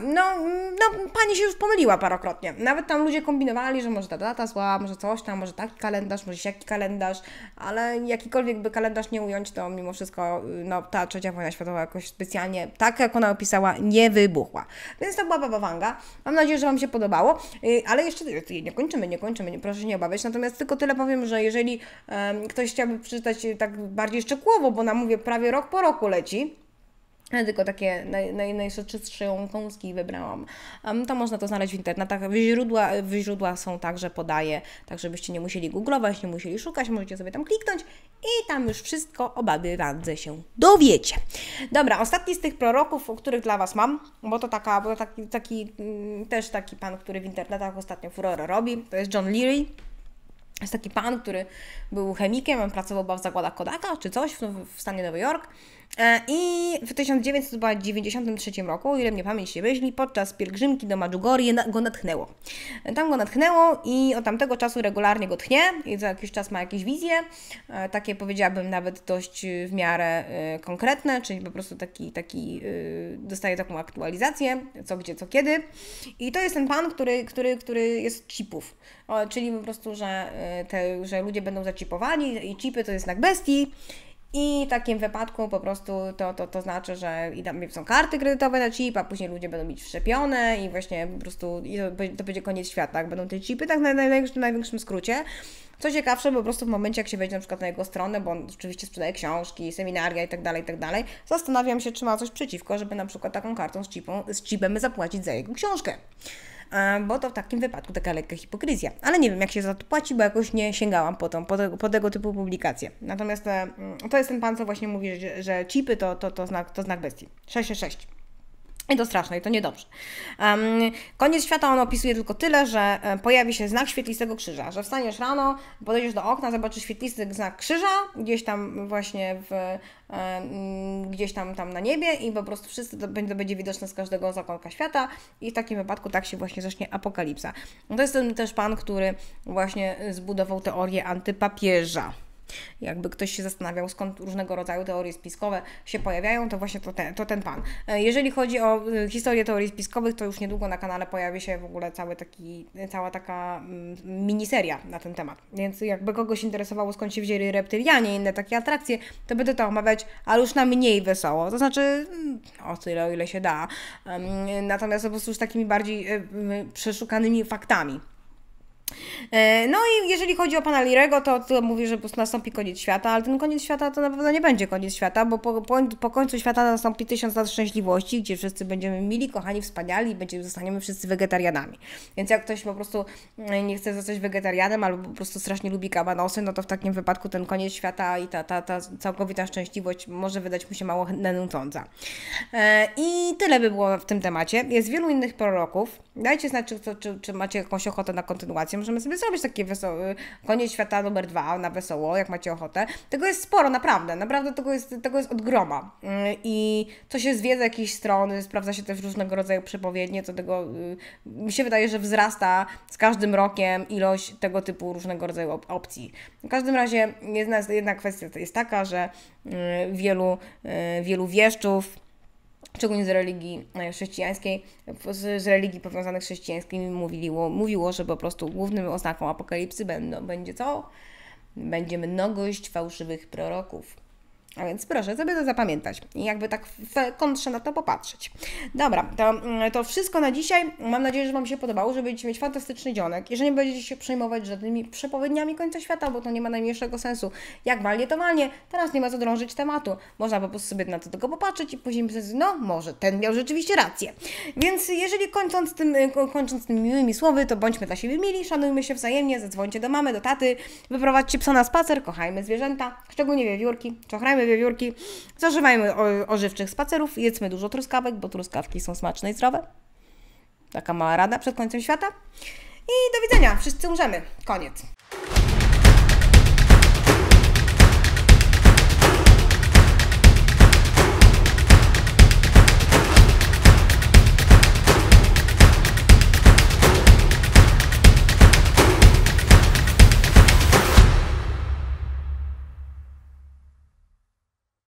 No, no, pani się już pomyliła parokrotnie. Nawet tam ludzie kombinowali, że może ta data zła, może coś tam, może taki kalendarz, może jaki kalendarz, ale jakikolwiek by kalendarz nie ująć, to mimo wszystko y, no, ta trzecia wojna światowa jakoś specjalnie normalnie, tak jak ona opisała, nie wybuchła. Więc to była Baba Wanga. Mam nadzieję, że Wam się podobało, y, ale jeszcze y, nie kończymy, nie kończymy, nie, proszę się nie obawiać. Natomiast tylko tyle powiem, że jeżeli um, ktoś chciałby przeczytać y, tak bardziej szczegółowo, bo na mówię prawie rok po roku leci, ja tylko takie naj, naj, najszerczystsze kąski wybrałam. Um, to można to znaleźć w internetach. Źródła, źródła są także podaję, tak żebyście nie musieli googlować, nie musieli szukać, możecie sobie tam kliknąć i tam już wszystko o Baby się dowiecie. Dobra, ostatni z tych proroków, o których dla Was mam, bo to taka, bo taki, taki, mm, też taki pan, który w internetach ostatnio furorę robi, to jest John Leary. Jest taki pan, który był chemikiem, pracował w zakładach Kodaka czy coś w, w stanie Nowy Jork. E, I w 1993 roku, ile mnie pamięć się myśli, podczas pielgrzymki do Madżugorie go natchnęło. E, tam go natchnęło i od tamtego czasu regularnie go tchnie i za jakiś czas ma jakieś wizje, e, takie powiedziałabym nawet dość w miarę konkretne, czyli po prostu taki, taki dostaje taką aktualizację, co gdzie, co kiedy. I to jest ten pan, który, który, który jest chipów, czyli po prostu, że, te, że ludzie będą zaczipowani i chipy to jest znak bestii i w takim wypadku po prostu to, to, to znaczy, że i tam są karty kredytowe na chip, a później ludzie będą mieć wszczepione i właśnie po prostu to, to, będzie koniec świata, tak? Będą te chipy tak na największym, największym skrócie. Co ciekawsze, po prostu w momencie, jak się wejdzie na przykład na jego stronę, bo on oczywiście sprzedaje książki, seminaria i i tak dalej tak dalej zastanawiam się, czy ma coś przeciwko, żeby na przykład taką kartą z, chipą, z chipem zapłacić za jego książkę. E, bo to w takim wypadku taka lekka hipokryzja. Ale nie wiem, jak się za to płaci, bo jakoś nie sięgałam po, tą, po, tego, po tego typu publikacje. Natomiast e, to jest ten pan, co właśnie mówi, że, że chipy to, to, to, znak, to znak bestii. 666. I to straszne i to niedobrze. Um, koniec świata on opisuje tylko tyle, że e, pojawi się znak świetlistego krzyża, że wstaniesz rano, podejdziesz do okna, zobaczysz świetlisty znak krzyża, gdzieś tam właśnie w, e, gdzieś tam, tam na niebie i po prostu wszyscy to będzie, to będzie widoczne z każdego zakątka świata i w takim wypadku tak się właśnie zacznie apokalipsa. To jest ten też pan, który właśnie e, zbudował teorię antypapieża. Jakby ktoś się zastanawiał, skąd różnego rodzaju teorie spiskowe się pojawiają, to właśnie to ten, to ten pan. E, jeżeli chodzi o e, historię teorii spiskowych, to już niedługo na kanale pojawi się w ogóle cały taki, e, cała taka mm, miniseria na ten temat. Więc jakby kogoś interesowało, skąd się wzięli reptylianie i inne takie atrakcje, to będę to omawiać, ale już na mniej wesoło. To znaczy, mm, o tyle, o ile się da. Natomiast po prostu z takimi bardziej przeszukanymi faktami. E, no i jeżeli chodzi o pana Lirego, to, to mówi, że po prostu nastąpi koniec świata, ale ten koniec świata to na pewno nie będzie koniec świata, bo po, po, po końcu świata nastąpi tysiąc lat szczęśliwości, gdzie wszyscy będziemy mili, kochani, wspaniali i będziemy, zostaniemy wszyscy wegetarianami. Więc jak ktoś po prostu e, nie chce zostać wegetarianem albo po prostu strasznie lubi kabanosy, no to w takim wypadku ten koniec świata i ta, ta, ta całkowita szczęśliwość może wydać mu się mało nędząca. E, I tyle by było w tym temacie. Jest wielu innych proroków. Dajcie znać, czy, czy, czy macie jakąś ochotę na kontynuację możemy sobie zrobić takie wesołe, koniec świata numer dwa na wesoło, jak macie ochotę. Tego jest sporo, naprawdę, naprawdę tego jest, tego jest od groma. Mm, I to się zwiedza jakieś strony, sprawdza się też różnego rodzaju przepowiednie, co tego, y, mi się wydaje, że wzrasta z każdym rokiem ilość tego typu różnego rodzaju op opcji. W każdym razie jedna, jedna kwestia to jest taka, że y, wielu, y, wielu wieszczów, szczególnie z religii e, chrześcijańskiej, z, religii powiązanych z chrześcijańskimi mówiło, mówiło, że po prostu głównym oznaką apokalipsy będą, będzie co? Będzie mnogość fałszywych proroków. A więc proszę sobie to zapamiętać i jakby tak w kontrze na to popatrzeć. Dobra, to, mm, to wszystko na dzisiaj. Mam nadzieję, że Wam się podobało, że będziecie mieć fantastyczny dzionek i że nie będziecie się przejmować żadnymi przepowiedniami końca świata, bo to nie ma najmniejszego sensu. Jak walnie, to walnie. Teraz nie ma co drążyć tematu. Można po prostu sobie na to tylko popatrzeć i później myśleć, no może ten miał rzeczywiście rację. Więc jeżeli kończąc tym, y, kończąc tym miłymi słowy, to bądźmy dla siebie mili, szanujmy się wzajemnie, zadzwońcie do mamy, do taty, wyprowadźcie psa na spacer, kochajmy zwierzęta, szczególnie wiewiórki, czochrajmy wiewiórki. Zażywajmy ożywczych spacerów, jedzmy dużo truskawek, bo truskawki są smaczne i zdrowe. Taka mała rada przed końcem świata. I do widzenia. Wszyscy umrzemy. Koniec.